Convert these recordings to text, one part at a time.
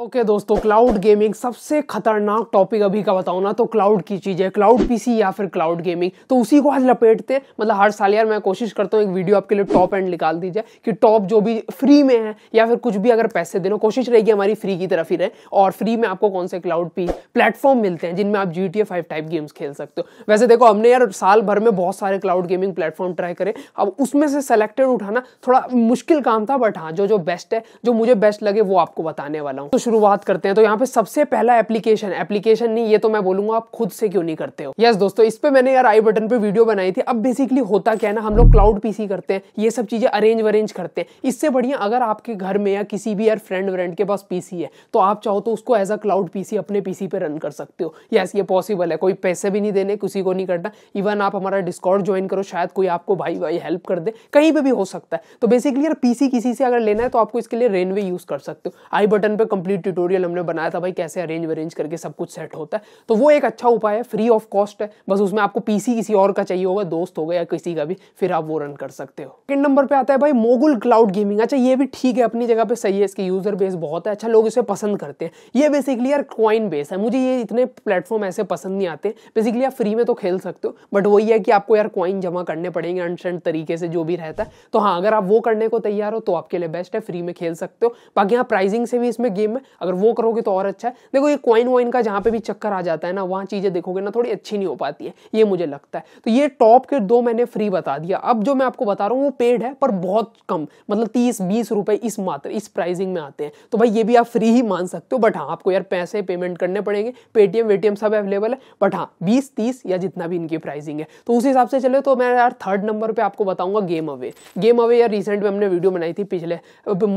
okay okay, दोस्तों cloud gaming सबसे खतरनाक टॉपिक अभी का बताऊँ ना तो क्लाउड की चीज़ है क्लाउड पीसी या फिर क्लाउड गेमिंग तो उसी को आज लपेटते मतलब हर साल यार मैं कोशिश करता हूँ एक वीडियो आपके लिए टॉप एंड निकाल दीजिए कि टॉप जो भी फ्री में है या फिर कुछ भी अगर पैसे देना कोशिश रहेगी हमारी फ्री की तरफ ही रहे और फ्री में आपको कौन से क्लाउड पी प्लेटफॉर्म मिलते हैं जिनमें आप G T five type games खेल सकते हो वैसे देखो हमने यार साल भर में बहुत सारे क्लाउड गेमिंग प्लेटफॉर्म ट्राई करे अब उसमें से सेलेक्टेड उठाना थोड़ा मुश्किल काम था बट हाँ जो जो बेस्ट है जो मुझे बेस्ट लगे वो आपको बताने वाला हूँ तो शुरुआत करते हैं तो यहाँ पे सबसे पहला एप्लीकेशन एप्लीकेशन नहीं ये तो मैं बोलूंगा आप खुद से क्यों नहीं करते हो यस yes, दोस्तों इस पे मैंने यार आई बटन पे वीडियो बनाई थी अब बेसिकली होता क्या है ना हम लोग क्लाउड पीसी करते हैं ये सब चीजें अरेंज वरेंज करते हैं इससे बढ़िया अगर आपके घर में या किसी भी यार फ्रेंड व्रेंड के पास पीसी है तो आप चाहो तो उसको एज अ क्लाउड पीसी अपने पीसी पे रन कर सकते हो यस yes, ये पॉसिबल है कोई पैसे भी नहीं देने किसी को नहीं करना इवन आप हमारा डिस्काउंट ज्वाइन करो शायद कोई आपको भाई भाई हेल्प कर दे कहीं पर भी हो सकता है तो बेसिकली यार पीसी किसी से अगर लेना है तो आपको इसके लिए रेनवे यूज कर सकते हो आई बटन पर कंप्लीट कंप्लीट ट्यूटोरियल हमने बनाया था भाई कैसे अरेंज वरेंज करके सब कुछ सेट होता है तो वो एक अच्छा उपाय है फ्री ऑफ कॉस्ट है बस उसमें आपको पीसी किसी और का चाहिए होगा दोस्त हो या किसी का भी फिर आप वो रन कर सकते हो सेकंड नंबर पे आता है भाई मोगुल क्लाउड गेमिंग अच्छा ये भी ठीक है अपनी जगह पे सही है इसके यूजर बेस बहुत है अच्छा लोग इसे पसंद करते हैं ये बेसिकली यार क्वाइन बेस है मुझे ये इतने प्लेटफॉर्म ऐसे पसंद नहीं आते बेसिकली आप फ्री में तो खेल सकते हो बट वही है कि आपको यार क्वाइन जमा करने पड़ेंगे अनशंट तरीके से जो भी रहता है तो हाँ अगर आप वो करने को तैयार हो तो आपके लिए बेस्ट है फ्री में खेल सकते हो बाकी यहाँ प्राइजिंग से भी इसमें गेम है अगर वो करोगे तो और अच्छा है देखो ये क्वाइन वाइन का जहाँ पे भी चक्कर आ जाता है ना वहाँ चीज़ें देखोगे ना थोड़ी अच्छी नहीं हो पाती है ये मुझे लगता है तो ये टॉप के दो मैंने फ्री बता दिया अब जो मैं आपको बता रहा हूँ वो पेड है पर बहुत कम मतलब तीस बीस रुपये इस मात्र इस प्राइसिंग में आते हैं तो भाई ये भी आप फ्री ही मान सकते हो बट हाँ आपको यार पैसे पेमेंट करने पड़ेंगे पेटीएम वेटीएम सब अवेलेबल है बट हाँ बीस तीस या जितना भी इनकी प्राइसिंग है तो उस हिसाब से चले तो मैं यार थर्ड नंबर पर आपको बताऊंगा गेम अवे गेम अवे यार रिसेंट में हमने वीडियो बनाई थी पिछले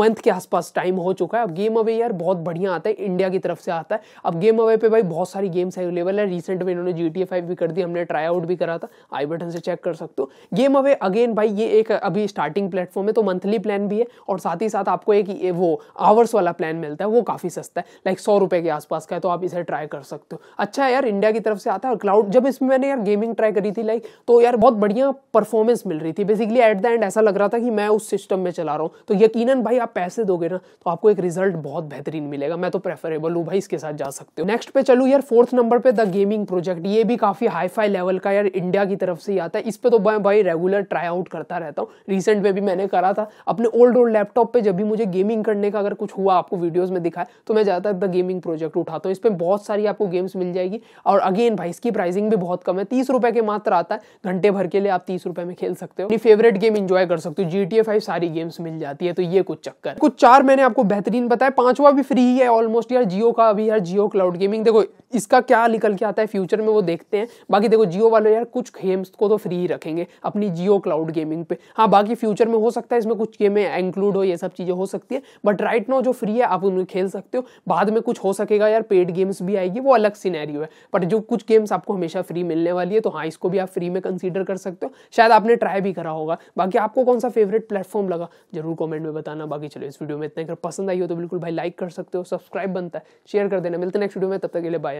मंथ के आसपास टाइम हो चुका है अब गेम अवे यार बहुत बढ़िया आता है इंडिया की तरफ से आता है अब गेम अवे पे भाई बहुत सारी गेम्स अवेलेबल है रिसेंट में इन्होंने जी टी फाइव भी कर दी हमने ट्राई आउट भी करा था आई बटन से चेक कर सकते हो गेम अवे अगेन भाई ये एक अभी स्टार्टिंग प्लेटफॉर्म है तो मंथली प्लान भी है और साथ ही साथ आपको एक वो आवर्स वाला प्लान मिलता है वो काफ़ी सस्ता है लाइक सौ रुपए के आसपास का है तो आप इसे ट्राई कर सकते हो अच्छा यार इंडिया की तरफ से आता है और क्लाउड जब इसमें मैंने यार गेमिंग ट्राई करी थी लाइक तो यार बहुत बढ़िया परफॉर्मेंस मिल रही थी बेसिकली एट द एंड ऐसा लग रहा था कि मैं उस सिस्टम में चला रहा हूँ तो यकीनन भाई आप पैसे दोगे ना तो आपको एक रिजल्ट बहुत बेहतरीन मिलेगा मैं तो प्रेफरेबल हूँ भाई इसके साथ जा सकते हो नेक्स्ट पे चलू यार फोर्थ नंबर पे द गेमिंग प्रोजेक्ट ये भी काफी हाई फाई लेवल का यार इंडिया की तरफ से ही आता है इस पे तो मैं भाई रेगुलर ट्राई आउट करता रहता हूँ रिसेंट में भी मैंने करा था अपने ओल्ड ओल्ड लैपटॉप पे जब भी मुझे गेमिंग करने का अगर कुछ हुआ आपको वीडियोज में दिखाए तो मैं ज्यादातर द गेमिंग प्रोजेक्ट उठाता हूँ इस पर बहुत सारी आपको गेम्स मिल जाएगी और अगेन भाई इसकी प्राइसिंग भी बहुत कम है तीस रुपए के मात्र आता है घंटे भर के लिए आप तीस रुपए में खेल सकते हो अपनी फेवरेट गेम इंजॉय कर सकते हो जी टी फाइव सारी गेम्स मिल जाती है तो ये कुछ चक्कर कुछ चार मैंने आपको बेहतरीन बताया पांचवा भी फ्री ही है ऑलमोस्ट यार जियो का अभी यार जियो क्लाउड गेमिंग देखो इसका क्या निकल के आता है फ्यूचर में वो देखते हैं बाकी देखो जियो वाले यार कुछ गेम्स को तो फ्री ही रखेंगे अपनी जियो क्लाउड गेमिंग पे हाँ बाकी फ्यूचर में हो सकता है इसमें कुछ गेमें इंक्लूड हो ये सब चीज़ें हो सकती है बट राइट नाउ जो फ्री है आप उन्हें खेल सकते हो बाद में कुछ हो सकेगा यार पेड गेम्स भी आएगी वो अलग सीनैरियो है बट जो कुछ गेम्स आपको हमेशा फ्री मिलने वाली है तो हाँ इसको भी आप फ्री में कंसिडर कर सकते हो शायद आपने ट्राई भी करा होगा बाकी आपको कौन सा फेवरेट प्लेटफॉर्म लगा जरूर कॉमेंट में बताना बाकी चलो इस वीडियो में इतना अगर पसंद आई हो तो बिल्कुल भाई लाइक कर सकते हो सब्सक्राइब बनता है शेयर कर देना मिलते नेक्स्ट वीडियो में तब तक के लिए बाय